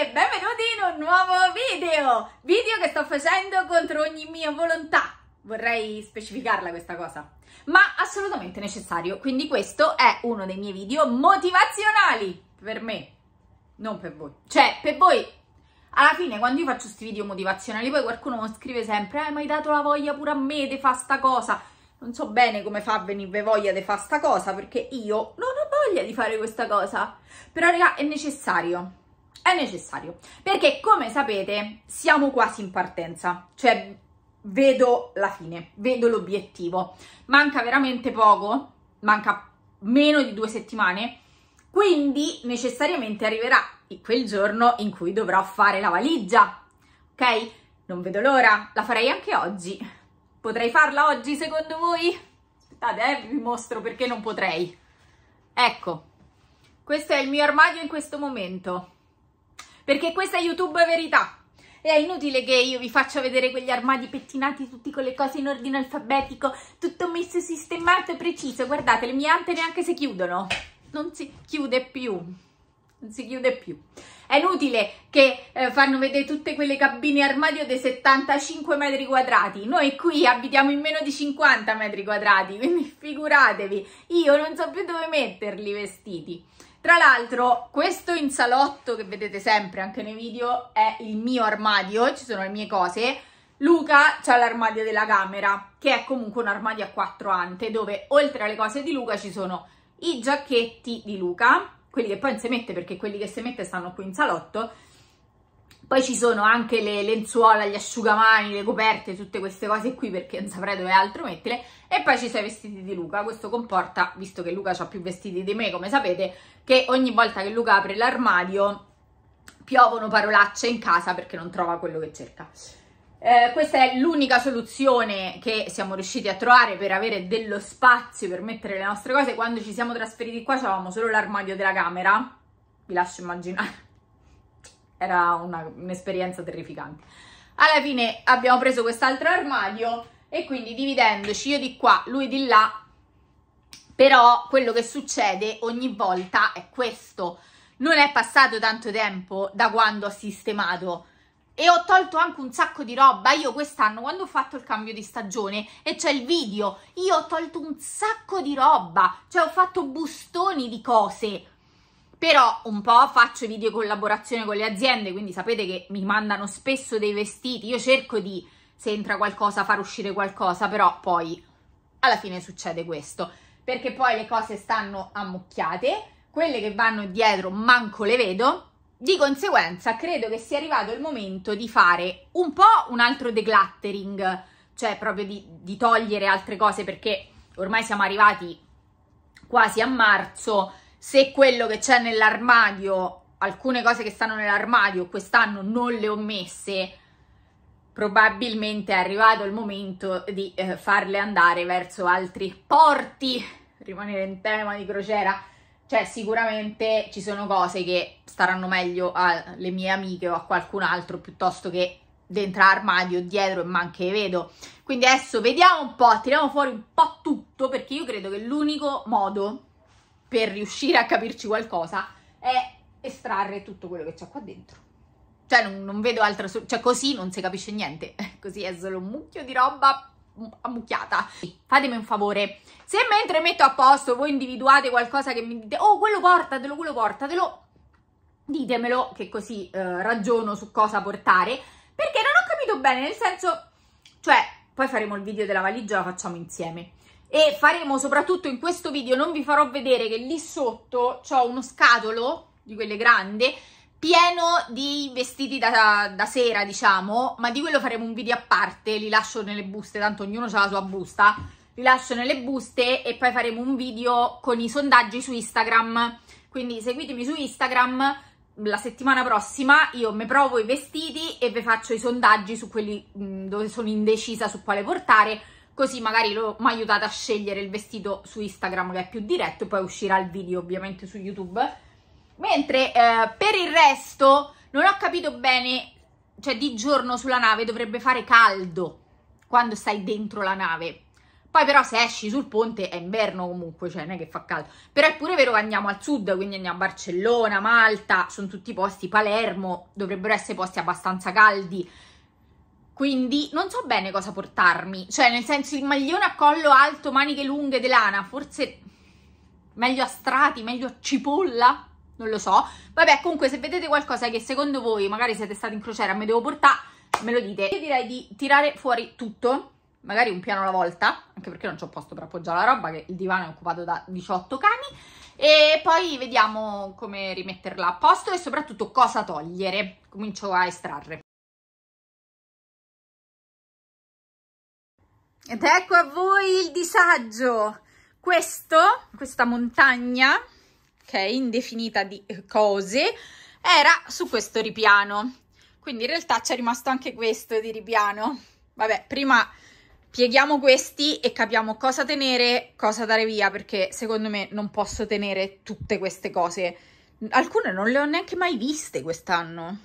e benvenuti in un nuovo video! Video che sto facendo contro ogni mia volontà. Vorrei specificarla questa cosa, ma assolutamente necessario. Quindi questo è uno dei miei video motivazionali per me, non per voi. Cioè, per voi, alla fine, quando io faccio questi video motivazionali, poi qualcuno scrive sempre eh, ma dato la voglia pure a me di fare sta cosa. Non so bene come fa a venire voglia di fare sta cosa, perché io non ho voglia di fare questa cosa. Però, raga, è necessario è necessario perché come sapete siamo quasi in partenza cioè vedo la fine vedo l'obiettivo manca veramente poco manca meno di due settimane quindi necessariamente arriverà quel giorno in cui dovrò fare la valigia ok non vedo l'ora la farei anche oggi potrei farla oggi secondo voi aspettate eh, vi mostro perché non potrei ecco questo è il mio armadio in questo momento perché questa è YouTube verità. E è inutile che io vi faccia vedere quegli armadi pettinati tutti con le cose in ordine alfabetico, tutto messo sistemato e preciso. Guardate, le mie ante neanche si chiudono. Non si chiude più. Non si chiude più. È inutile che eh, fanno vedere tutte quelle cabine armadio dei 75 metri quadrati. Noi qui abitiamo in meno di 50 metri quadrati, quindi figuratevi, io non so più dove metterli i vestiti. Tra l'altro, questo in salotto che vedete sempre anche nei video è il mio armadio, ci sono le mie cose. Luca ha l'armadio della camera, che è comunque un armadio a quattro ante, dove oltre alle cose di Luca ci sono i giacchetti di Luca, quelli che poi non si mette perché quelli che si mette stanno qui in salotto, poi ci sono anche le lenzuola, gli asciugamani, le coperte, tutte queste cose qui perché non saprei dove altro metterle. E poi ci sono i vestiti di Luca. Questo comporta, visto che Luca ha più vestiti di me, come sapete, che ogni volta che Luca apre l'armadio piovono parolacce in casa perché non trova quello che cerca. Eh, questa è l'unica soluzione che siamo riusciti a trovare per avere dello spazio per mettere le nostre cose. Quando ci siamo trasferiti qua avevamo solo l'armadio della camera, vi lascio immaginare era una, un'esperienza terrificante. Alla fine abbiamo preso quest'altro armadio e quindi dividendoci io di qua, lui di là, però quello che succede ogni volta è questo. Non è passato tanto tempo da quando ho sistemato e ho tolto anche un sacco di roba. Io quest'anno, quando ho fatto il cambio di stagione e c'è il video, io ho tolto un sacco di roba, cioè ho fatto bustoni di cose però un po' faccio video collaborazione con le aziende, quindi sapete che mi mandano spesso dei vestiti, io cerco di, se entra qualcosa, far uscire qualcosa, però poi alla fine succede questo, perché poi le cose stanno ammucchiate, quelle che vanno dietro manco le vedo, di conseguenza credo che sia arrivato il momento di fare un po' un altro decluttering, cioè proprio di, di togliere altre cose perché ormai siamo arrivati quasi a marzo, se quello che c'è nell'armadio, alcune cose che stanno nell'armadio quest'anno non le ho messe, probabilmente è arrivato il momento di eh, farle andare verso altri porti, rimanere in tema di crociera, cioè sicuramente ci sono cose che staranno meglio alle mie amiche o a qualcun altro piuttosto che dentro l'armadio, dietro e manche vedo. Quindi adesso vediamo un po', tiriamo fuori un po' tutto perché io credo che l'unico modo per riuscire a capirci qualcosa è estrarre tutto quello che c'è qua dentro. Cioè non, non vedo altra soluzione, cioè così non si capisce niente, così è solo un mucchio di roba ammucchiata. Fatemi un favore, se mentre metto a posto voi individuate qualcosa che mi dite, oh quello portatelo, quello portatelo, ditemelo che così eh, ragiono su cosa portare, perché non ho capito bene, nel senso, cioè poi faremo il video della valigia, la facciamo insieme e faremo soprattutto in questo video, non vi farò vedere che lì sotto ho uno scatolo di quelle grandi pieno di vestiti da, da, sera diciamo, ma di quello faremo un video a parte, li lascio nelle buste, tanto ognuno ha la sua busta, li lascio nelle buste e poi faremo un video con i sondaggi su Instagram, quindi seguitemi su Instagram, la settimana prossima io mi provo i vestiti e vi faccio i sondaggi su quelli mh, mm, dove sono indecisa su quale portare, così magari lo, mi aiutate a scegliere il vestito su Instagram che è più diretto, e poi uscirà il video ovviamente su YouTube. Mentre eh, per il resto non ho capito bene, cioè di giorno sulla nave dovrebbe fare caldo quando stai dentro la nave. Poi però se esci sul ponte è inverno comunque, cioè non è che fa caldo. Però è pure vero che andiamo al sud, quindi andiamo a Barcellona, Malta, sono tutti posti, Palermo, dovrebbero essere posti abbastanza caldi quindi non so bene cosa portarmi, cioè nel senso il maglione a collo alto, maniche lunghe delana, forse meglio a strati, meglio a cipolla, non lo so. Vabbè, comunque se vedete qualcosa che secondo voi magari siete stati in crociera e mi devo portare, me lo dite. Io direi di tirare fuori tutto, magari un piano alla volta, anche perché non c'ho posto per appoggiare la roba, che il divano è occupato da 18 cani. E poi vediamo come rimetterla a posto e soprattutto cosa togliere. Comincio a estrarre. Ed ecco a voi il disagio. Questo, questa montagna, che è indefinita di cose, era su questo ripiano. Quindi in realtà c'è rimasto anche questo di ripiano. Vabbè, prima pieghiamo questi e capiamo cosa tenere, cosa dare via, perché secondo me non posso tenere tutte queste cose. Alcune non le ho neanche mai viste quest'anno.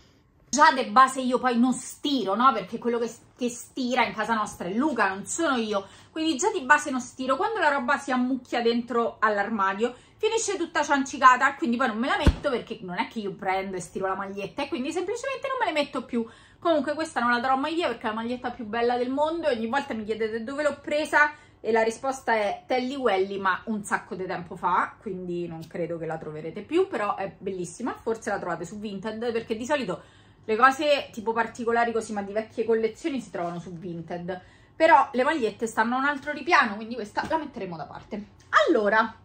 Già de base io poi non stiro, no? Perché quello che che stira in casa nostra è Luca, non sono io, quindi già di base non stiro, quando la roba si ammucchia dentro all'armadio finisce tutta ciancicata, quindi poi non me la metto perché non è che io prendo e stiro la maglietta e quindi semplicemente non me le metto più. Comunque questa non la darò mai via perché è la maglietta più bella del mondo e ogni volta mi chiedete dove l'ho presa e la risposta è Telly Welly ma un sacco di tempo fa quindi non credo che la troverete più però è bellissima forse la trovate su Vinted perché di solito le cose tipo particolari così, ma di vecchie collezioni, si trovano su Vinted. Però le magliette stanno a un altro ripiano, quindi questa la metteremo da parte. Allora,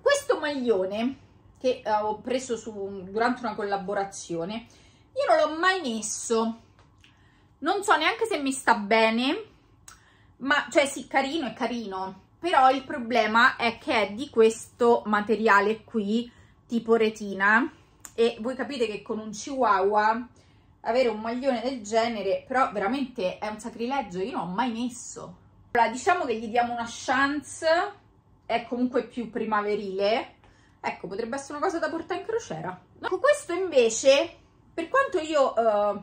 questo maglione che eh, ho preso su, durante una collaborazione, io non l'ho mai messo. Non so neanche se mi sta bene, ma cioè sì, carino è carino, però il problema è che è di questo materiale qui, tipo retina, e voi capite che con un chihuahua avere un maglione del genere però veramente è un sacrilegio io non ho mai messo allora diciamo che gli diamo una chance è comunque più primaverile ecco potrebbe essere una cosa da portare in crociera no? questo invece per quanto io eh,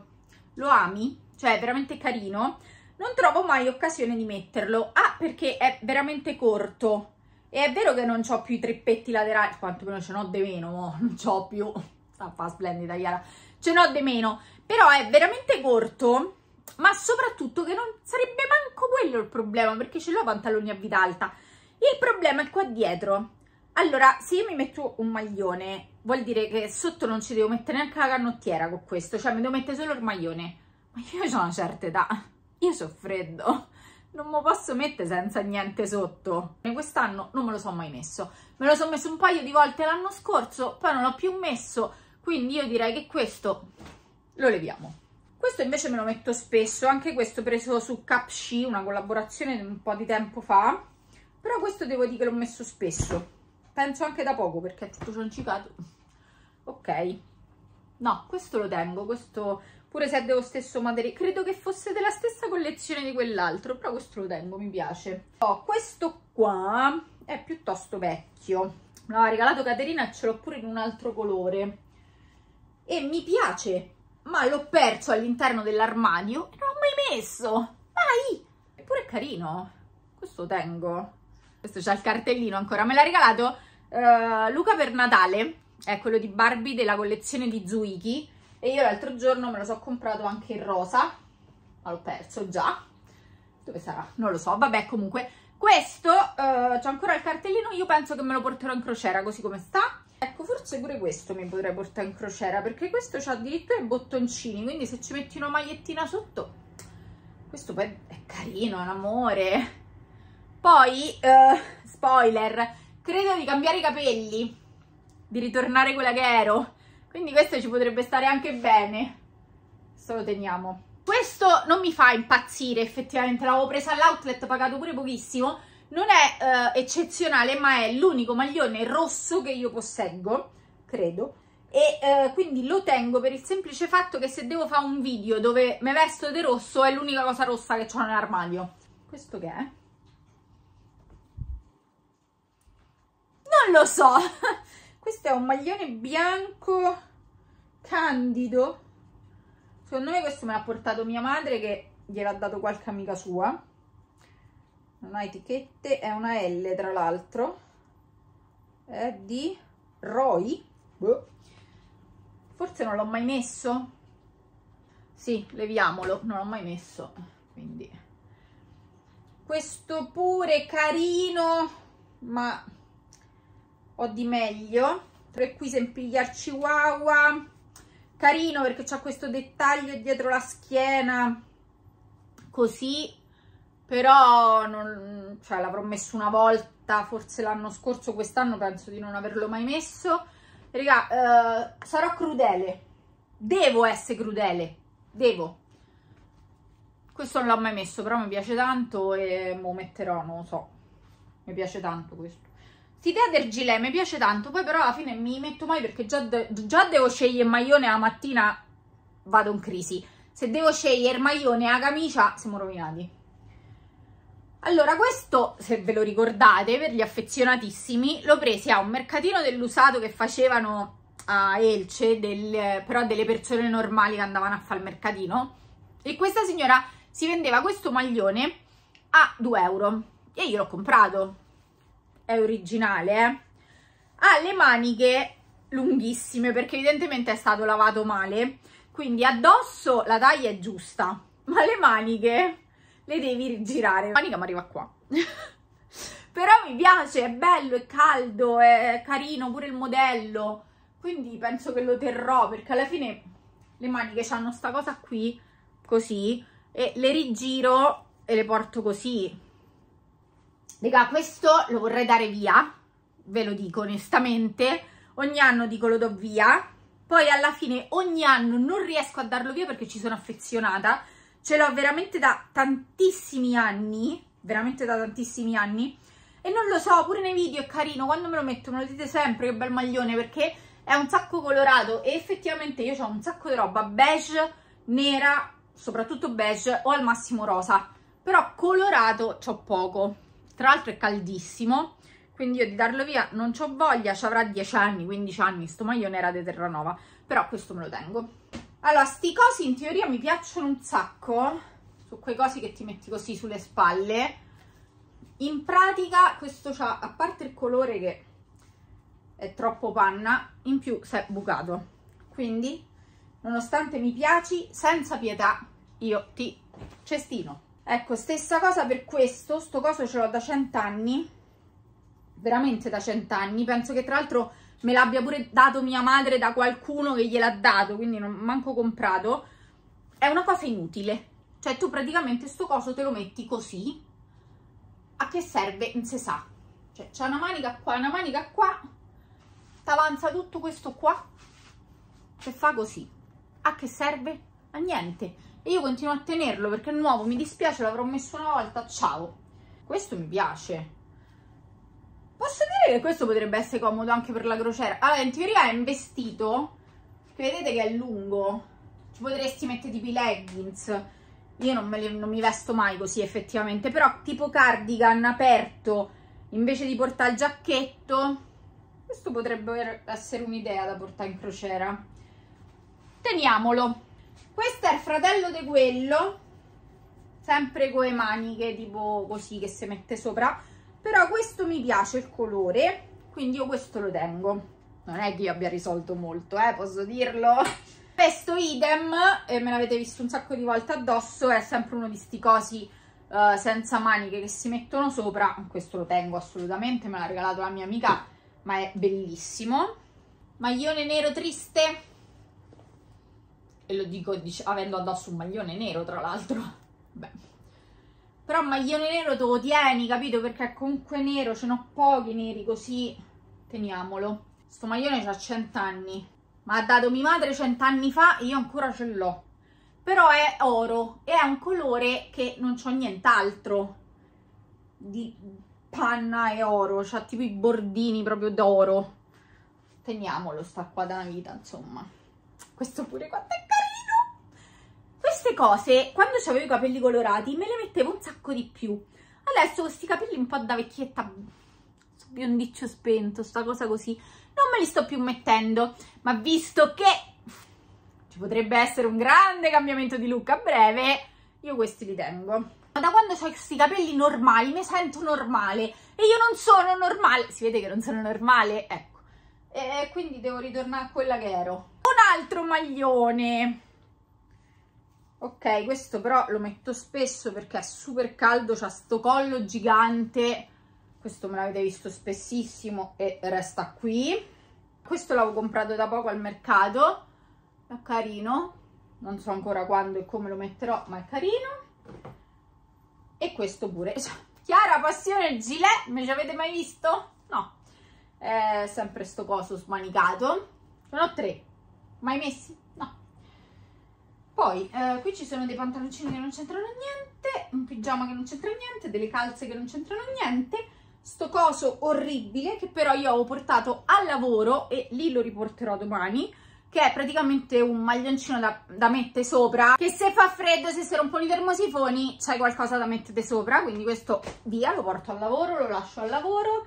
lo ami cioè è veramente carino non trovo mai occasione di metterlo ah perché è veramente corto e è vero che non ho più i trippetti laterali quantomeno ce n'ho di meno non ho più tappa splendida, Iara. Ce n'ho di meno, però è veramente corto, ma soprattutto che non sarebbe manco quello il problema, perché ce l'ho pantaloni a vita alta. Il problema è qua dietro. Allora, se io mi metto un maglione, vuol dire che sotto non ci devo mettere neanche la canottiera con questo, cioè mi devo mettere solo il maglione. Ma io ho una certa età, io so freddo non mi posso mettere senza niente sotto. Quest'anno non me lo sono mai messo. Me lo sono messo un paio di volte l'anno scorso, poi non l'ho più messo quindi io direi che questo lo leviamo questo invece me lo metto spesso anche questo preso su Capsci una collaborazione un po' di tempo fa però questo devo dire che l'ho messo spesso penso anche da poco perché è tutto ciancicato ok no questo lo tengo questo pure se è dello stesso materiale credo che fosse della stessa collezione di quell'altro però questo lo tengo mi piace oh, questo qua è piuttosto vecchio me l'aveva regalato Caterina e ce l'ho pure in un altro colore e mi piace, ma l'ho perso all'interno dell'armadio e non l'ho mai messo, mai! Eppure è carino, questo tengo. Questo c'ha il cartellino ancora, me l'ha regalato uh, Luca per Natale, è quello di Barbie della collezione di Zuiki e io l'altro giorno me lo so comprato anche in rosa, ma l'ho perso già. Dove sarà? Non lo so, vabbè comunque questo uh, eh, c'è ancora il cartellino, io penso che me lo porterò in crociera così come sta Ecco, forse pure questo mi potrei portare in crociera, perché questo ha addirittura i bottoncini, quindi se ci metti una magliettina sotto... Questo poi è carino, è un amore. Poi, eh, spoiler, credo di cambiare i capelli, di ritornare quella che ero. Quindi questo ci potrebbe stare anche bene. Questo lo teniamo. Questo non mi fa impazzire effettivamente, l'avevo presa all'outlet, pagato pure pochissimo, non è eh, eccezionale ma è l'unico maglione rosso che io posseggo credo e eh, quindi lo tengo per il semplice fatto che se devo fare un video dove mi vesto di rosso è l'unica cosa rossa che ho nell'armadio questo che è? non lo so questo è un maglione bianco candido secondo me questo me l'ha portato mia madre che gliel'ha dato qualche amica sua non ha etichette, è una L tra l'altro, è di Roy, boh. forse non l'ho mai messo, sì, leviamolo, non l'ho mai messo, quindi questo pure carino, ma ho di meglio, tre qui sempligliar chihuahua, carino perché c'è questo dettaglio dietro la schiena, così però non, cioè, l'avrò messo una volta, forse l'anno scorso, quest'anno penso di non averlo mai messo. Raga, eh, sarò crudele, devo essere crudele, devo. Questo non l'ho mai messo, però mi piace tanto e lo metterò, non lo so. Mi piace tanto questo. St'idea del gilet mi piace tanto, poi però alla fine mi metto mai perché già, de già devo scegliere maglione la mattina, vado in crisi. Se devo scegliere maglione e la camicia, siamo rovinati. Allora, questo, se ve lo ricordate, per gli affezionatissimi, l'ho preso a un mercatino dell'usato che facevano a Elce, del, però delle persone normali che andavano a fare il mercatino. E questa signora si vendeva questo maglione a 2 euro. E io l'ho comprato. È originale, eh? Ha le maniche lunghissime perché evidentemente è stato lavato male. Quindi addosso la taglia è giusta, ma le maniche le devi girare. Manica, ma arriva qua. Però mi piace, è bello, è caldo, è carino pure il modello. Quindi penso che lo terrò perché alla fine le maniche hanno sta cosa qui, così, e le rigiro e le porto così. Raga, questo lo vorrei dare via, ve lo dico onestamente. Ogni anno dico lo do via, poi alla fine ogni anno non riesco a darlo via perché ci sono affezionata ce l'ho veramente da tantissimi anni, veramente da tantissimi anni, e non lo so, pure nei video è carino, quando me lo mettono lo dite sempre che bel maglione, perché è un sacco colorato e effettivamente io ho un sacco di roba beige, nera, soprattutto beige o al massimo rosa, però colorato c'ho poco, tra l'altro è caldissimo, quindi io di darlo via non ho voglia, ci avrà 10 anni, 15 anni, sto maglione era di Terranova, però questo me lo tengo allora sti cosi in teoria mi piacciono un sacco su quei cosi che ti metti così sulle spalle in pratica questo ha a parte il colore che è troppo panna in più si è bucato quindi nonostante mi piaci senza pietà io ti cestino ecco stessa cosa per questo sto coso ce l'ho da cent'anni, veramente da cent'anni. penso che tra l'altro me l'abbia pure dato mia madre da qualcuno che gliel'ha dato, quindi non manco comprato, è una cosa inutile. Cioè tu praticamente sto coso te lo metti così, a che serve non si sa. Cioè c'è una manica qua, una manica qua, t'avanza tutto questo qua, che fa così. A che serve? A niente. E io continuo a tenerlo perché è nuovo, mi dispiace, l'avrò messo una volta, ciao. Questo mi piace, che questo potrebbe essere comodo anche per la crociera. Allora, in teoria è un vestito, che vedete che è lungo. Ci potresti mettere tipo i leggings. Io non, le, non mi vesto mai così effettivamente, però tipo cardigan aperto, invece di portare il giacchetto. Questo potrebbe er, essere un'idea da portare in crociera. Teniamolo. Questo è il fratello di quello, sempre con le maniche tipo così che si mette sopra però questo mi piace il colore quindi io questo lo tengo non è che io abbia risolto molto eh, posso dirlo questo idem e me l'avete visto un sacco di volte addosso è sempre uno di sti cosi uh, senza maniche che si mettono sopra questo lo tengo assolutamente me l'ha regalato la mia amica ma è bellissimo maglione nero triste e lo dico dice, avendo addosso un maglione nero tra l'altro beh però maglione nero te lo tieni, capito? Perché comunque nero ce n'ho pochi neri così. Teniamolo. Sto maglione c'ha 100 anni. Ma ha dato mia madre 100 anni fa e io ancora ce l'ho. Però è oro e è un colore che non c'ho nient'altro di panna e oro. C'ha tipo i bordini proprio d'oro. Teniamolo, sta qua da una vita, insomma. Questo pure quanto è queste cose, quando avevo i capelli colorati, me le mettevo un sacco di più. Adesso questi capelli un po' da vecchietta, biondiccio spento, sta cosa così, non me li sto più mettendo. Ma visto che ci potrebbe essere un grande cambiamento di look a breve, io questi li tengo. Ma da quando ho questi capelli normali mi sento normale e io non sono normale. Si vede che non sono normale, ecco. E quindi devo ritornare a quella che ero. Un altro maglione ok questo però lo metto spesso perché è super caldo c'ha sto collo gigante questo me l'avete visto spessissimo e resta qui questo l'avevo comprato da poco al mercato è carino non so ancora quando e come lo metterò ma è carino e questo pure Chiara Passione Gilet me ci avete mai visto? no è sempre sto coso smanicato ne ho tre mai messi poi eh, qui ci sono dei pantaloncini che non c'entrano niente, un pigiama che non c'entra niente, delle calze che non c'entrano niente, sto coso orribile che però io ho portato al lavoro e lì lo riporterò domani che è praticamente un maglioncino da, da mettere sopra che se fa freddo, se si rompono i termosifoni c'è qualcosa da mettere sopra quindi questo via, lo porto al lavoro, lo lascio al lavoro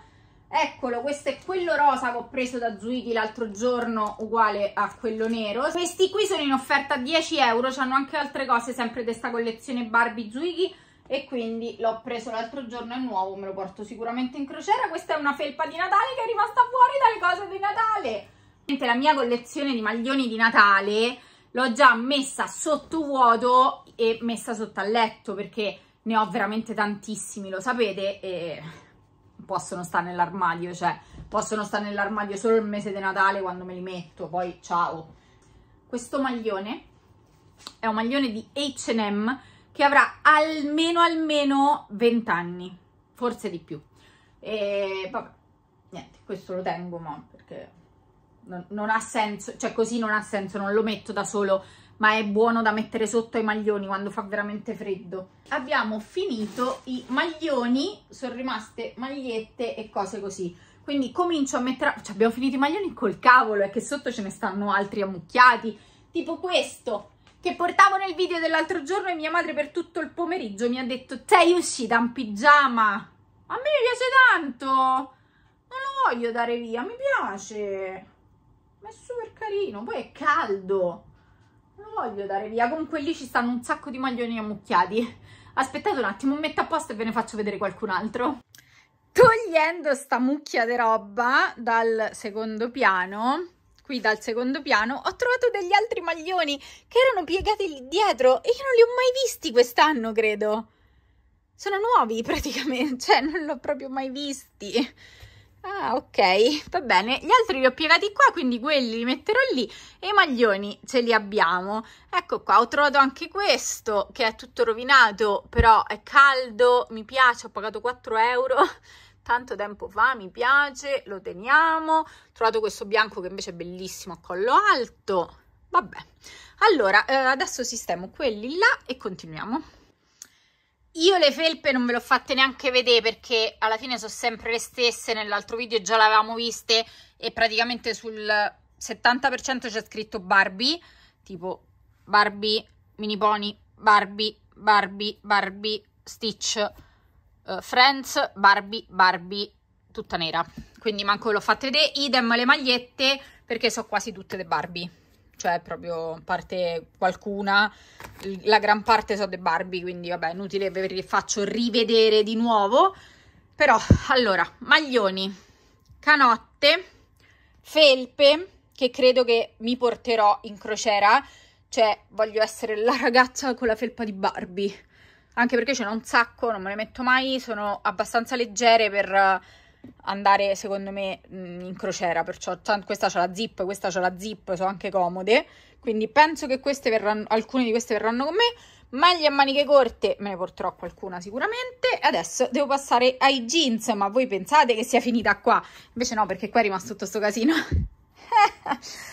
Eccolo, questo è quello rosa che ho preso da Zuidi l'altro giorno, uguale a quello nero. Questi qui sono in offerta a 10 euro, c'hanno anche altre cose sempre di questa collezione Barbie Zuidi e quindi l'ho preso l'altro giorno, è nuovo, me lo porto sicuramente in crociera. Questa è una felpa di Natale che è rimasta fuori dalle cose di Natale. Niente, La mia collezione di maglioni di Natale l'ho già messa sotto vuoto e messa sotto al letto perché ne ho veramente tantissimi, lo sapete, e possono stare nell'armadio, cioè possono stare nell'armadio solo il mese di Natale quando me li metto, poi ciao. Questo maglione è un maglione di H&M che avrà almeno almeno 20 anni, forse di più. E vabbè, niente, questo lo tengo ma perché non, non ha senso, cioè così non ha senso, non lo metto da solo ma è buono da mettere sotto ai maglioni quando fa veramente freddo. Abbiamo finito i maglioni, sono rimaste magliette e cose così. Quindi comincio a mettere... Cioè abbiamo finito i maglioni col cavolo, è che sotto ce ne stanno altri ammucchiati, tipo questo che portavo nel video dell'altro giorno e mia madre per tutto il pomeriggio mi ha detto sei uscita in pigiama a me piace tanto non lo voglio dare via mi piace ma è super carino poi è caldo lo voglio dare via. Comunque lì ci stanno un sacco di maglioni ammucchiati. Aspettate un attimo, metto a posto e ve ne faccio vedere qualcun altro. Togliendo sta mucchia di roba dal secondo piano, qui dal secondo piano, ho trovato degli altri maglioni che erano piegati lì dietro e io non li ho mai visti quest'anno, credo. Sono nuovi praticamente, cioè non li ho proprio mai visti. Ah, ok, va bene. Gli altri li ho piegati qua, quindi quelli li metterò lì e i maglioni ce li abbiamo. Ecco qua, ho trovato anche questo che è tutto rovinato, però è caldo, mi piace, ho pagato 4 euro tanto tempo fa, mi piace, lo teniamo. Ho trovato questo bianco che invece è bellissimo a collo alto. Vabbè, allora eh, adesso sistemo quelli là e continuiamo. Io le felpe non ve le ho fatte neanche vedere perché alla fine sono sempre le stesse, nell'altro video già le avevamo viste e praticamente sul 70% c'è scritto Barbie, tipo Barbie, Mini Pony, Barbie, Barbie, Barbie, Stitch, uh, Friends, Barbie, Barbie, tutta nera. Quindi manco ve le ho fatte vedere, idem le magliette perché sono quasi tutte le Barbie cioè proprio parte qualcuna, la gran parte so de Barbie, quindi vabbè, inutile ve li faccio rivedere di nuovo. Però, allora, maglioni, canotte, felpe, che credo che mi porterò in crociera, cioè voglio essere la ragazza con la felpa di Barbie, anche perché ce n'ho un sacco, non me ne metto mai, sono abbastanza leggere per andare secondo me mm, in crociera, perciò questa c'ha la zip, questa c'ha la zip, sono anche comode, quindi penso che queste verranno, alcune di queste verranno con me, maglie a maniche corte me ne porterò qualcuna sicuramente, adesso devo passare ai jeans, ma voi pensate che sia finita qua? Invece no, perché qua è rimasto tutto sto casino.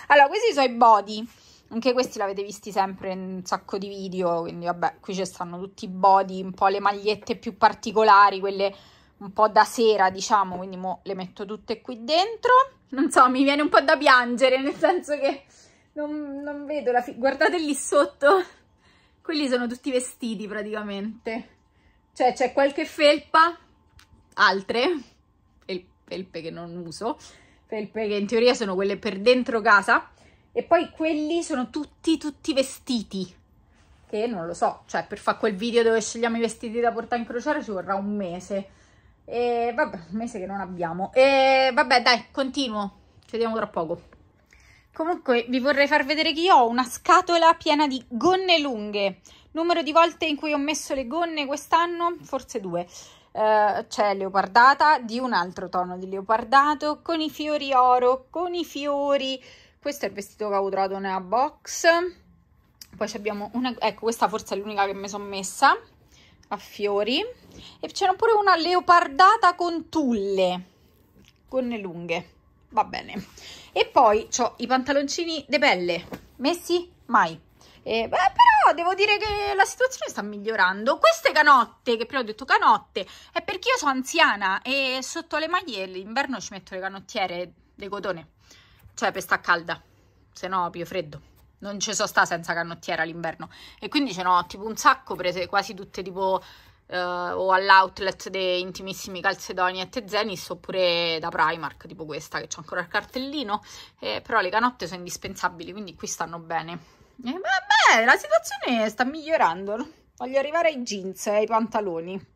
allora, questi sono i body, anche questi l'avete visti sempre in un sacco di video, quindi vabbè, qui ci stanno tutti i body, un po' le magliette più particolari, quelle un po' da sera, diciamo, quindi le metto tutte qui dentro. Non so, mi viene un po' da piangere, nel senso che non, non vedo la... Guardate lì sotto, quelli sono tutti vestiti praticamente. Cioè c'è qualche felpa, altre, felpe che non uso, felpe che in teoria sono quelle per dentro casa, e poi quelli sono tutti, tutti vestiti che non lo so, cioè per fare quel video dove scegliamo i vestiti da portare in crociera ci vorrà un mese. E vabbè, un mese che non abbiamo. E vabbè, dai, continuo. Ci vediamo tra poco. Comunque, vi vorrei far vedere che io ho una scatola piena di gonne lunghe. Numero di volte in cui ho messo le gonne quest'anno, forse due. Uh, c'è leopardata di un altro tono di leopardato con i fiori oro, con i fiori. Questo è il vestito che ho trovato nella box. Poi abbiamo una... Ecco, questa forse è l'unica che mi sono messa a fiori e c'era pure una leopardata con tulle, con le lunghe, va bene. E poi ho i pantaloncini de pelle, messi mai. Eh, beh, però devo dire che la situazione sta migliorando. Queste canotte, che prima ho detto canotte, è perché io sono anziana e sotto le maglie l'inverno ci metto le canottiere di cotone, cioè per sta calda, se no più freddo non ci so sta senza canottiera l'inverno. E quindi ce n'ho tipo un sacco prese quasi tutte tipo eh, o all'outlet dei intimissimi calzedoni e tezenis oppure da Primark, tipo questa che c'è ancora il cartellino. Eh, però le canotte sono indispensabili, quindi qui stanno bene. E eh, vabbè, la situazione sta migliorando. Voglio arrivare ai jeans e ai pantaloni.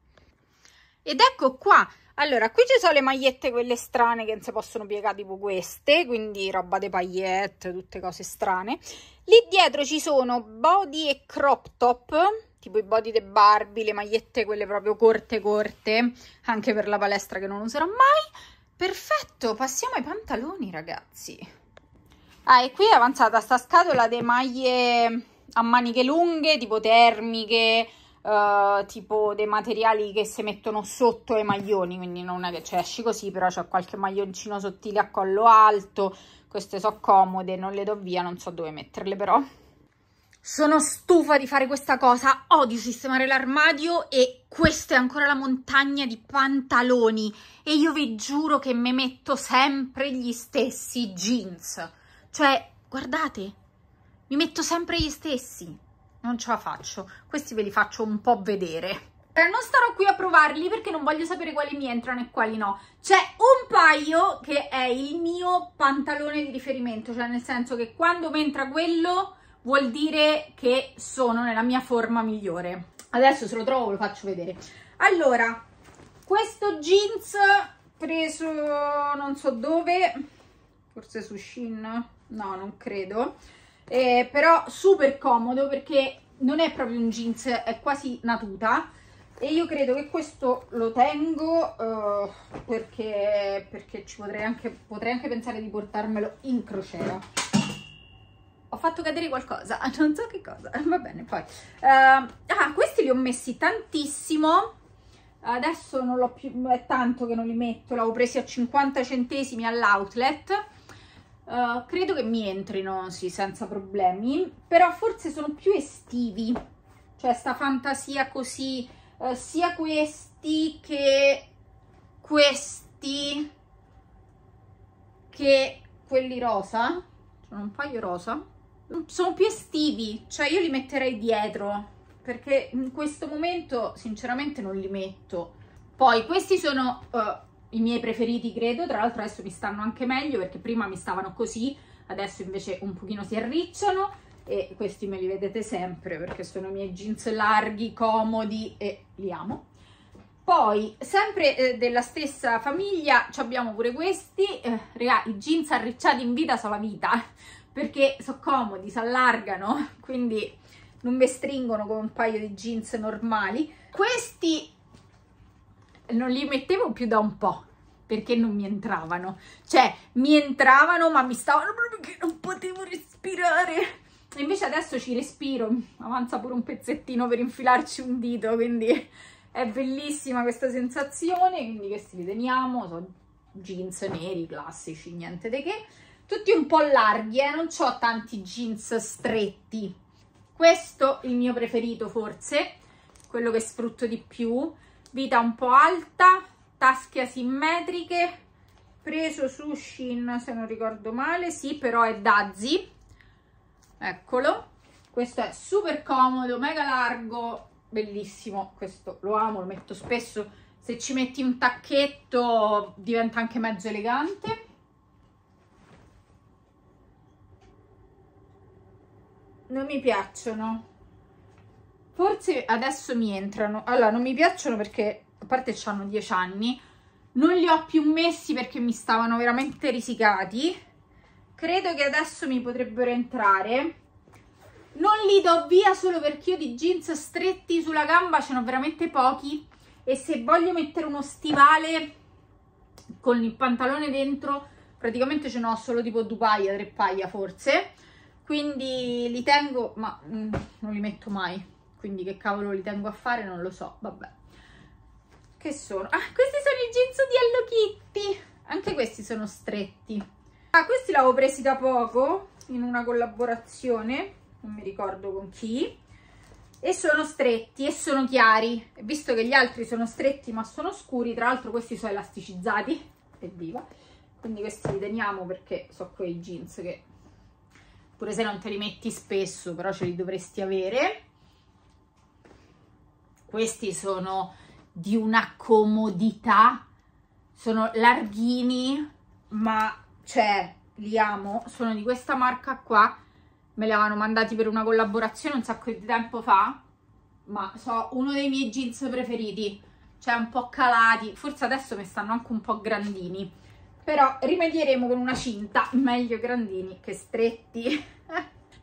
Ed ecco qua allora qui ci sono le magliette quelle strane che non si possono piegare tipo queste quindi roba de paillette tutte cose strane lì dietro ci sono body e crop top tipo i body de Barbie le magliette quelle proprio corte corte anche per la palestra che non userò mai perfetto passiamo ai pantaloni ragazzi Ah, e qui è avanzata sta scatola di maglie a maniche lunghe, tipo termiche, uh, tipo dei materiali che si mettono sotto i maglioni, quindi non è che ci cioè, esci così, però c'è qualche maglioncino sottile a collo alto, queste sono comode, non le do via, non so dove metterle però. Sono stufa di fare questa cosa, odio sistemare l'armadio e questa è ancora la montagna di pantaloni e io vi giuro che mi metto sempre gli stessi jeans. Cioè, guardate, mi metto sempre gli stessi non ce la faccio. Questi ve li faccio un po' vedere. Cioè, non starò qui a provarli perché non voglio sapere quali mi entrano e quali no. C'è un paio che è il mio pantalone di riferimento, cioè nel senso che quando mi entra quello vuol dire che sono nella mia forma migliore. Adesso se lo trovo ve lo faccio vedere. Allora, questo jeans preso non so dove, forse su Shin, no non credo, eh, però super comodo perché non è proprio un jeans, è quasi una tuta e io credo che questo lo tengo uh, perché, perché ci potrei anche, potrei anche pensare di portarmelo in crociera ho fatto cadere qualcosa, non so che cosa, va bene poi. Uh, ah, questi li ho messi tantissimo, adesso non l'ho più, è tanto che non li metto, l'avevo presi a 50 centesimi all'outlet eh, credo che mi entrino, sì, senza problemi, però forse sono più estivi, cioè sta fantasia così, uh, sia questi che questi che quelli rosa, sono un paio rosa, mm, sono più estivi, cioè io li metterei dietro, perché in questo momento sinceramente non li metto. Poi questi sono... Uh, i miei preferiti credo, tra l'altro adesso mi stanno anche meglio perché prima mi stavano così, adesso invece un pochino si arricciano e questi me li vedete sempre perché sono i miei jeans larghi, comodi e li amo. Poi, sempre eh, della stessa famiglia, abbiamo pure questi, eh, regà, i jeans arricciati in vita sono la vita, perché sono comodi, si allargano, quindi non mi stringono come un paio di jeans normali. Questi non li mettevo più da un po' perché non mi entravano. Cioè, mi entravano, ma mi stavano proprio che non potevo respirare. E invece adesso ci respiro, avanza pure un pezzettino per infilarci un dito, quindi è bellissima questa sensazione. Quindi questi li teniamo? Sono jeans neri, classici, niente di che. Tutti un po' larghi, eh? non ho tanti jeans stretti. Questo è il mio preferito forse, quello che sfrutto di più vita un po' alta, tasche asimmetriche, preso su Shin se non ricordo male, sì però è Dazzi, eccolo, questo è super comodo, mega largo, bellissimo, questo lo amo, lo metto spesso, se ci metti un tacchetto diventa anche mezzo elegante. Non mi piacciono, forse adesso mi entrano allora non mi piacciono perché a parte hanno 10 anni non li ho più messi perché mi stavano veramente risicati credo che adesso mi potrebbero entrare non li do via solo perché io di jeans stretti sulla gamba ce n'ho veramente pochi e se voglio mettere uno stivale con il pantalone dentro praticamente ce n'ho solo tipo due paia, tre paia forse quindi li tengo ma mm, non li metto mai quindi che cavolo li tengo a fare non lo so, vabbè. Che sono? Ah, questi sono i jeans di Hello Kitty, anche questi sono stretti. Ah, questi l'avevo presi da poco, in una collaborazione, non mi ricordo con chi, e sono stretti e sono chiari, visto che gli altri sono stretti ma sono scuri, tra l'altro questi sono elasticizzati, evviva, quindi questi li teniamo perché so quei jeans che pure se non te li metti spesso però ce li dovresti avere questi sono di una comodità, sono larghini, ma cioè li amo, sono di questa marca qua, me li avevano mandati per una collaborazione un sacco di tempo fa, ma so uno dei miei jeans preferiti, cioè un po' calati, forse adesso mi stanno anche un po' grandini, però rimedieremo con una cinta, meglio grandini che stretti.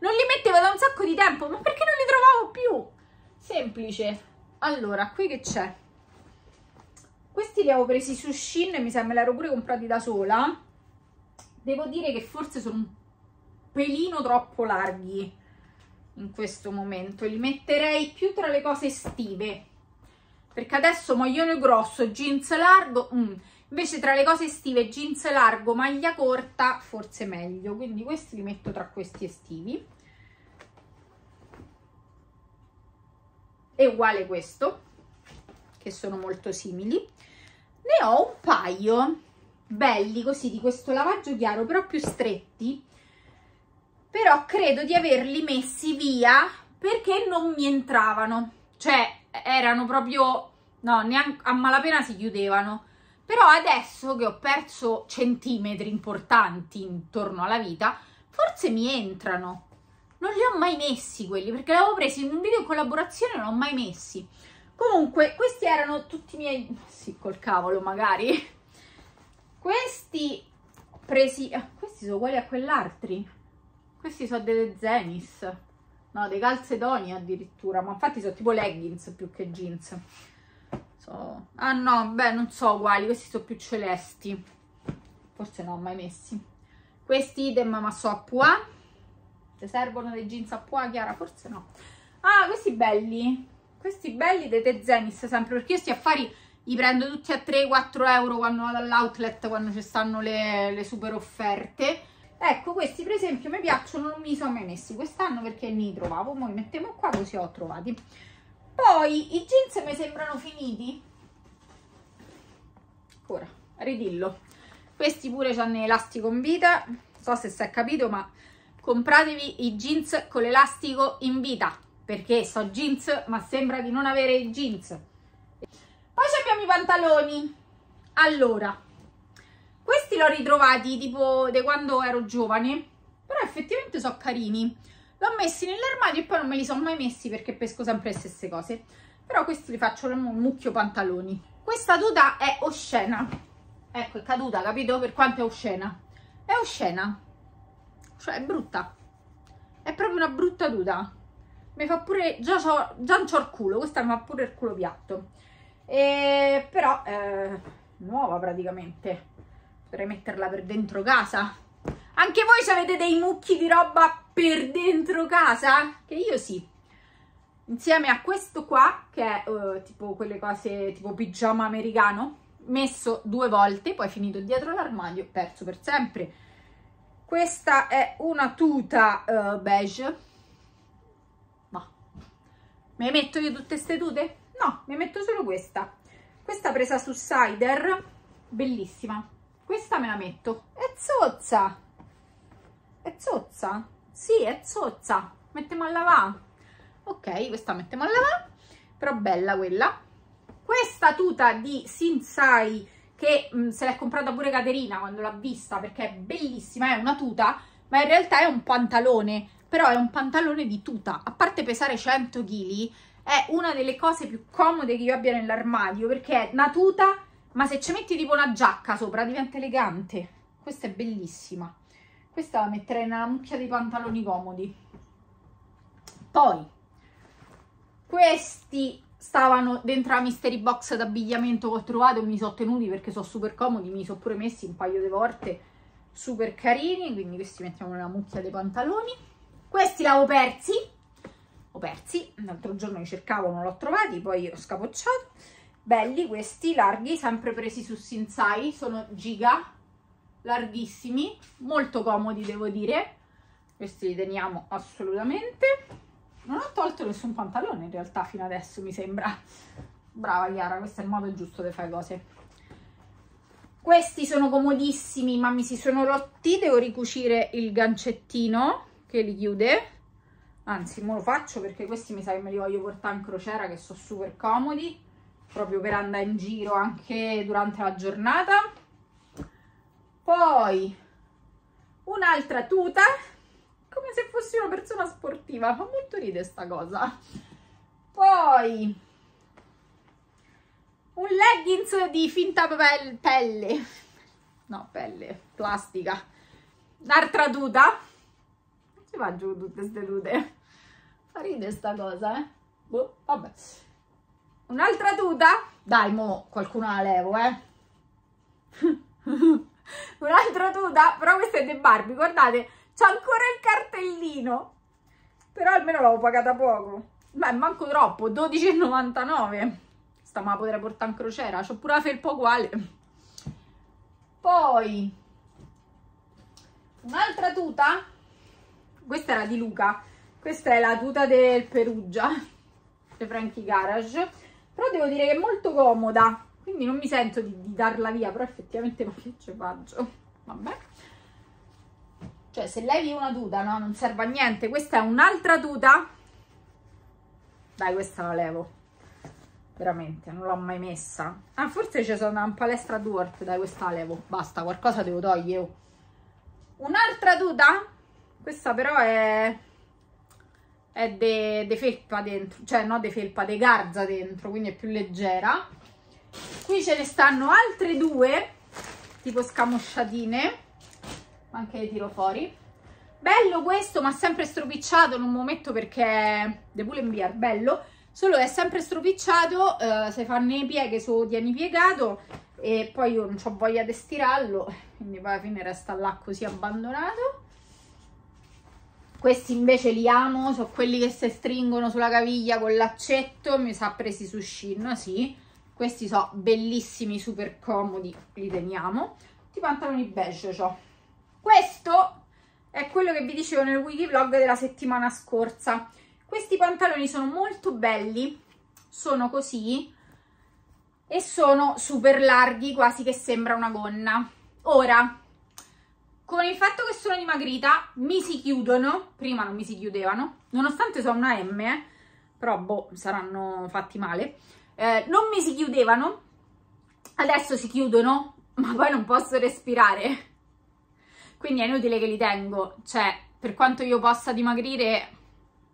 non li mettevo da un sacco di tempo, ma perché non li trovavo più? Semplice allora qui che c'è questi li avevo presi su Shin mi sa li ero pure comprati da sola devo dire che forse sono un pelino troppo larghi in questo momento li metterei più tra le cose estive perché adesso maglione grosso jeans largo mm. invece tra le cose estive jeans largo maglia corta forse meglio quindi questi li metto tra questi estivi è uguale questo che sono molto simili ne ho un paio belli così di questo lavaggio chiaro però più stretti però credo di averli messi via perché non mi entravano cioè erano proprio no neanche a malapena si chiudevano però adesso che ho perso centimetri importanti intorno alla vita forse mi entrano non li ho mai messi quelli perché li avevo presi in un video in collaborazione e non li ho mai messi. Comunque, questi erano tutti i miei... Sì, col cavolo, magari. Questi presi... Ah, questi sono uguali a quell'altri. Questi sono delle Zenis. No, dei calzedoni addirittura. Ma infatti sono tipo leggings più che jeans. So... Ah no, beh, non so uguali. Questi sono più celesti. Forse non ho mai messi. Questi del Mamma Soppua eh? Se servono dei jeans a poa, Chiara? Forse no. Ah, questi belli. Questi belli dei Tezenis sempre, perché io sti affari li prendo tutti a 3-4 euro quando vado all'outlet, quando ci stanno le, le, super offerte. Ecco, questi per esempio mi piacciono, non mi sono mai messi quest'anno perché ne trovavo, Poi li mettiamo qua così ho trovati. Poi i jeans mi sembrano finiti. Ora, ridillo. Questi pure hanno elastico in vita, non so se si è capito, ma compratevi i jeans con l'elastico in vita perché so jeans ma sembra di non avere i jeans poi abbiamo i pantaloni allora questi li ho ritrovati tipo di quando ero giovane però effettivamente sono carini l'ho messi nell'armadio e poi non me li sono mai messi perché pesco sempre le stesse cose però questi li faccio un mucchio pantaloni questa tuta è oscena ecco è caduta capito per quanto è oscena è oscena cioè, è brutta. È proprio una brutta tuta. Mi fa pure... Già, c'ho, già non c'ho il culo. Questa mi fa pure il culo piatto. E, però, eh, nuova praticamente. potrei metterla per dentro casa. Anche voi avete dei mucchi di roba per dentro casa? Che io sì. Insieme a questo qua, che è eh, tipo quelle cose tipo pigiama americano, messo due volte, poi finito dietro l'armadio, perso per sempre questa è una tuta uh, beige ma mi metto io tutte queste tute? no, mi metto solo questa questa presa su Cider bellissima questa me la metto è zozza è zozza sì, è zozza mettiamo a lavare ok, questa mettiamo a lavare però bella quella questa tuta di Sinsai che mh, mm, se l'è comprata pure Caterina quando l'ha vista perché è bellissima, è una tuta, ma in realtà è un pantalone, però è un pantalone di tuta, a parte pesare 100 kg, è una delle cose più comode che io abbia nell'armadio perché è una tuta, ma se ci metti tipo una giacca sopra diventa elegante, questa è bellissima, questa la metterei nella mucchia dei pantaloni comodi. Poi, questi stavano dentro la mystery box d'abbigliamento che ho trovato e mi sono tenuti perché sono super comodi, mi sono pure messi un paio di volte super carini, quindi questi mettiamo nella mucchia dei pantaloni. Questi l'avevo persi, ho persi, l'altro giorno li cercavo, non l'ho trovati, poi ho scapocciato. Belli questi, larghi, sempre presi su Sinsai, sono giga, larghissimi, molto comodi devo dire. Questi li teniamo assolutamente. Non ho tolto nessun pantalone in realtà fino adesso, mi sembra. Brava Chiara, questo è il modo giusto di fare cose. Questi sono comodissimi, ma mi si sono rotti. Devo ricucire il gancettino che li chiude. Anzi, mo lo faccio perché questi mi sa che me li voglio portare in crociera, che sono super comodi. Proprio per andare in giro anche durante la giornata. Poi un'altra tuta come se fossi una persona sportiva, fa molto ridere sta cosa. Poi un leggings di finta pelle, no pelle, plastica, un'altra tuta, non si va giù tutte queste tute, fa ridere sta cosa, eh, boh, vabbè, un'altra tuta, dai mo qualcuno la levo, eh, un'altra tuta, però questa è di Barbie, guardate, C'ho ancora il cartellino. Però almeno l'avevo pagata poco. Beh, manco troppo, 12,99. Sta ma la potrei portare in crociera. C'ho pure la felpa uguale. Poi, un'altra tuta. Questa era di Luca. Questa è la tuta del Perugia, di Frankie Garage. Però devo dire che è molto comoda. Quindi non mi sento di, di darla via, però effettivamente ma che ce faccio? Vabbè cioè se levi una tuta no non serve a niente questa è un'altra tuta dai questa la levo veramente non l'ho mai messa ah forse ci sono un palestra Duort dai questa la levo basta qualcosa devo togliere un'altra tuta questa però è è de, de felpa dentro cioè no de felpa de garza dentro quindi è più leggera qui ce ne stanno altre due tipo scamosciatine anche tiro fuori. Bello questo, ma sempre stropicciato, non lo metto perché de devo inviare, bello. Solo è sempre stropicciato, eh, se fanno le pieghe se tieni piegato e poi io non ho voglia di stirarlo, quindi poi alla fine resta là così abbandonato. Questi invece li amo, sono quelli che si stringono sulla caviglia con l'accetto, mi sa presi su scinno, sì. Questi sono bellissimi, super comodi, li teniamo. Ti pantaloni beige ho. Questo è quello che vi dicevo nel wiki vlog della settimana scorsa. Questi pantaloni sono molto belli, sono così e sono super larghi, quasi che sembra una gonna. Ora, con il fatto che sono dimagrita, mi si chiudono, prima non mi si chiudevano, nonostante sono una M, eh, però boh, saranno fatti male, eh, non mi si chiudevano, adesso si chiudono, ma poi non posso respirare quindi è inutile che li tengo, cioè per quanto io possa dimagrire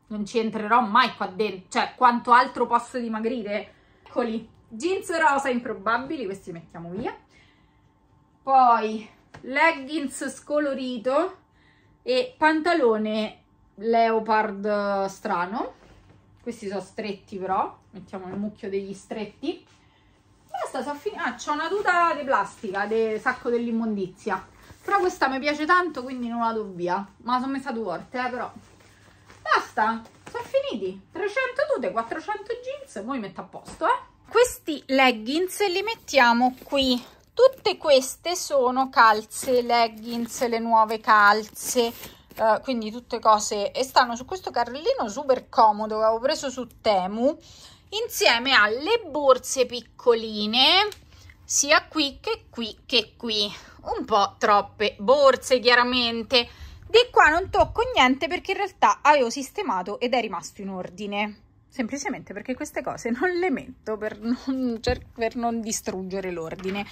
non ci entrerò mai qua dentro, cioè quanto altro posso dimagrire? Eccoli, jeans rosa improbabili, questi mettiamo via, poi leggings scolorito e pantalone leopard strano, questi sono stretti però, mettiamo il mucchio degli stretti, basta, sono finita, ah, c'ho una tuta di plastica, del sacco dell'immondizia, però questa mi piace tanto, quindi non la do via. Ma sono messa due volte, eh, però. Basta, sono finiti. 300 tute, 400 jeans, poi metto a posto, eh. Questi leggings li mettiamo qui. Tutte queste sono calze, leggings, le nuove calze. Uh, quindi tutte cose e stanno su questo carrellino super comodo che avevo preso su Temu insieme alle borse piccoline sia qui che qui che qui un po' troppe borse chiaramente. Di qua non tocco niente perché in realtà avevo sistemato ed è rimasto in ordine. Semplicemente perché queste cose non le metto per non, per non distruggere l'ordine.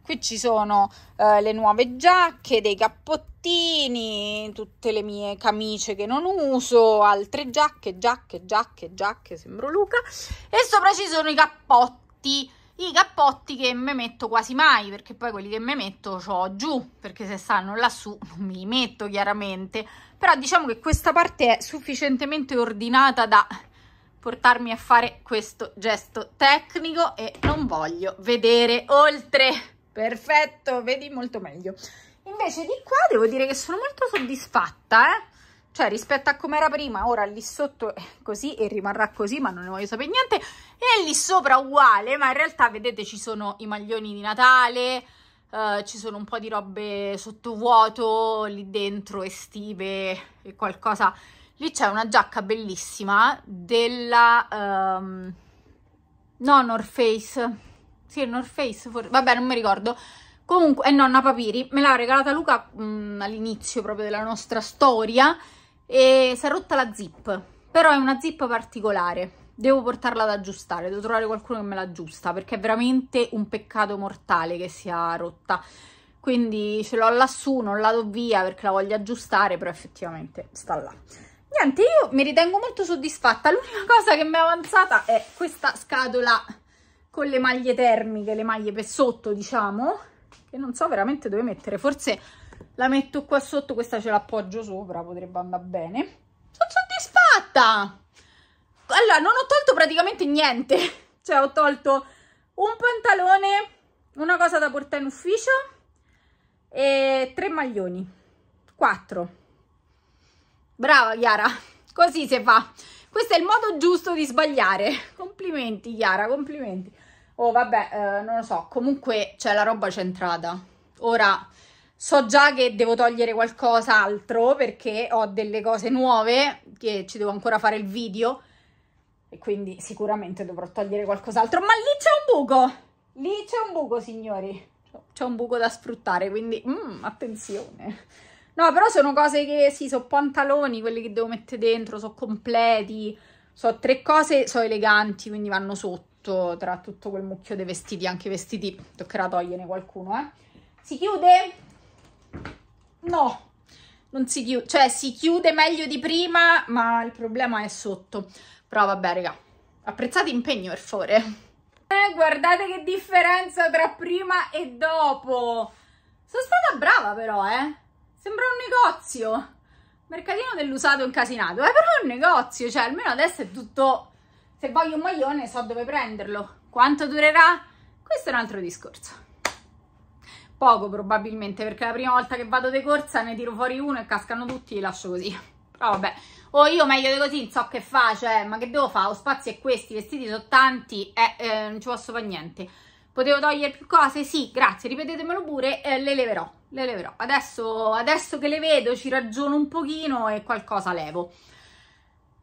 Qui ci sono eh, le nuove giacche, dei cappottini, tutte le mie camicie che non uso, altre giacche, giacche, giacche, giacche, sembro Luca. E sopra ci sono i cappotti i cappotti che me metto quasi mai perché poi quelli che me metto ho giù perché se stanno lassù non mi metto chiaramente però diciamo che questa parte è sufficientemente ordinata da portarmi a fare questo gesto tecnico e non voglio vedere oltre perfetto vedi molto meglio invece di qua devo dire che sono molto soddisfatta eh? cioè rispetto a come era prima, ora lì sotto è così e rimarrà così, ma non ne voglio sapere niente, e lì sopra uguale, ma in realtà vedete ci sono i maglioni di Natale, eh, ci sono un po' di robe sottovuoto, lì dentro estive e qualcosa, lì c'è una giacca bellissima della, um, no North Face, sì North Face, for... vabbè non mi ricordo, comunque è eh, nonna Papiri, me l'ha regalata Luca mm, all'inizio proprio della nostra storia, e si è rotta la zip, però è una zip particolare. Devo portarla ad aggiustare, devo trovare qualcuno che me l'aggiusta, perché è veramente un peccato mortale che sia rotta. Quindi ce l'ho lassù, non la do via perché la voglio aggiustare, però effettivamente sta là. Niente, io mi ritengo molto soddisfatta. L'unica cosa che mi è avanzata è questa scatola con le maglie termiche, le maglie per sotto, diciamo, che non so veramente dove mettere. Forse la metto qua sotto, questa ce l'appoggio sopra, potrebbe andare bene. Sono soddisfatta! Allora, non ho tolto praticamente niente, cioè ho tolto un pantalone, una cosa da portare in ufficio e tre maglioni, quattro. Brava Chiara, così si fa. Questo è il modo giusto di sbagliare. Complimenti Chiara, complimenti. Oh vabbè, eh, non lo so, comunque c'è cioè, la roba centrata. Ora So già che devo togliere qualcos'altro perché ho delle cose nuove che ci devo ancora fare il video e quindi sicuramente dovrò togliere qualcos'altro. Ma lì c'è un buco! Lì c'è un buco, signori! C'è un buco da sfruttare, quindi mm, attenzione! No, però sono cose che, sì, sono pantaloni, quelli che devo mettere dentro, sono completi, sono tre cose, sono eleganti, quindi vanno sotto tra tutto quel mucchio di vestiti, anche i vestiti toccherà toglierne qualcuno, eh. Si chiude? no, non si chiude, cioè si chiude meglio di prima, ma il problema è sotto. Però vabbè, raga, apprezzate impegno per favore. Eh, guardate che differenza tra prima e dopo. Sono stata brava però, eh. Sembra un negozio. Mercatino dell'usato incasinato. Eh, però è un negozio, cioè almeno adesso è tutto... Se voglio un maglione so dove prenderlo. Quanto durerà? Questo è un altro discorso poco probabilmente perché la prima volta che vado di corsa ne tiro fuori uno e cascano tutti e li lascio così però vabbè o oh, io meglio di così non so che fa cioè ma che devo fare ho spazi e questi vestiti sono tanti eh, eh, non ci posso fare niente potevo togliere più cose sì grazie ripetetemelo pure eh, le leverò le leverò adesso, adesso che le vedo ci ragiono un pochino e qualcosa levo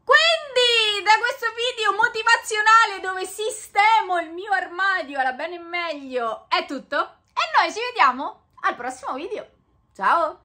quindi da questo video motivazionale dove sistemo il mio armadio alla bene e meglio è tutto e noi ci vediamo al prossimo video. Ciao!